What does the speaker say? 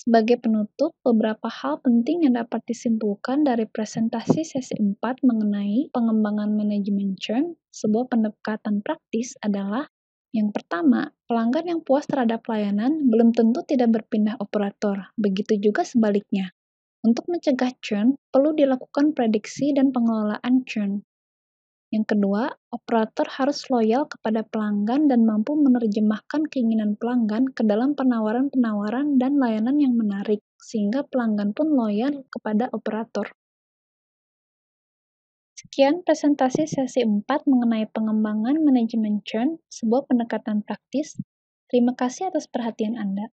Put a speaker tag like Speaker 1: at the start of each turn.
Speaker 1: Sebagai penutup, beberapa hal penting yang dapat disimpulkan dari presentasi sesi 4 mengenai pengembangan manajemen churn, sebuah pendekatan praktis adalah yang pertama, pelanggan yang puas terhadap layanan belum tentu tidak berpindah operator, begitu juga sebaliknya. Untuk mencegah churn, perlu dilakukan prediksi dan pengelolaan churn. Yang kedua, operator harus loyal kepada pelanggan dan mampu menerjemahkan keinginan pelanggan ke dalam penawaran-penawaran dan layanan yang menarik, sehingga pelanggan pun loyal kepada operator. Sekian presentasi sesi 4 mengenai pengembangan manajemen churn, sebuah pendekatan praktis. Terima kasih atas perhatian Anda.